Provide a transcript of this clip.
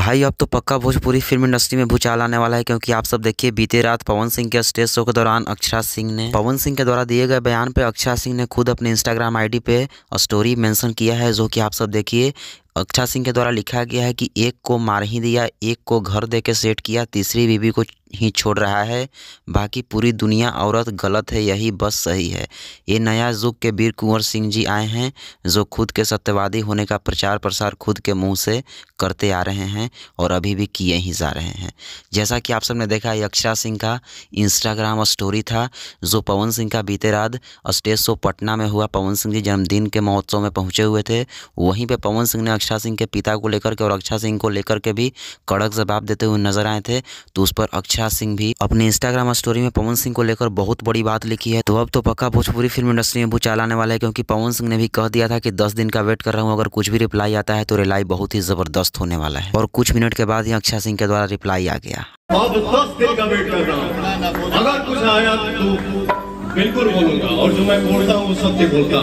भाई अब तो पक्का भोजपुरी फिल्म इंडस्ट्री में भूचाल आने वाला है क्योंकि आप सब देखिए बीते रात पवन सिंह के स्टेज शो के दौरान अक्षरा सिंह ने पवन सिंह के द्वारा दिए गए बयान पर अक्षरा सिंह ने खुद अपने इंस्टाग्राम आईडी पे स्टोरी मेंशन किया है जो कि आप सब देखिए अक्षय सिंह के द्वारा लिखा गया है कि एक को मार ही दिया एक को घर दे के सेट किया तीसरी बीवी को ही छोड़ रहा है बाकी पूरी दुनिया औरत गलत है यही बस सही है ये नया युग के वीर कुंवर सिंह जी आए हैं जो खुद के सत्यवादी होने का प्रचार प्रसार खुद के मुंह से करते आ रहे हैं और अभी भी किए ही जा रहे हैं जैसा कि आप सबने देखा ये अक्षरा सिंह का इंस्टाग्राम स्टोरी था जो पवन सिंह का बीते रात स्टेज शो पटना में हुआ पवन सिंह जी जन्मदिन के महोत्सव में पहुँचे हुए थे वहीं पर पवन सिंह ने रक्षा सिंह के पिता को लेकर के और अक्षय सिंह को लेकर के भी कड़क जवाब देते हुए नजर आए थे तो उस पर अक्षय सिंह भी अपने इंस्टाग्राम स्टोरी में पवन सिंह को लेकर बहुत बड़ी बात लिखी है तो अब तो पक्का भोजपुरी फिल्म इंडस्ट्री में भूचाल आने वाला है क्योंकि पवन सिंह ने भी कह दिया था कि दस दिन का वेट कर रहा हूँ अगर कुछ भी रिप्लाई आता है तो रिलाई बहुत ही जबरदस्त होने वाला है और कुछ मिनट के बाद ही अक्षय सिंह के द्वारा रिप्लाई आ गया अब दस दिन का वेट कर रहा हूँ अगर कुछ आया तो बिल्कुल बोलूंगा और जो मैं बोलता हूँ वो सत्य बोलता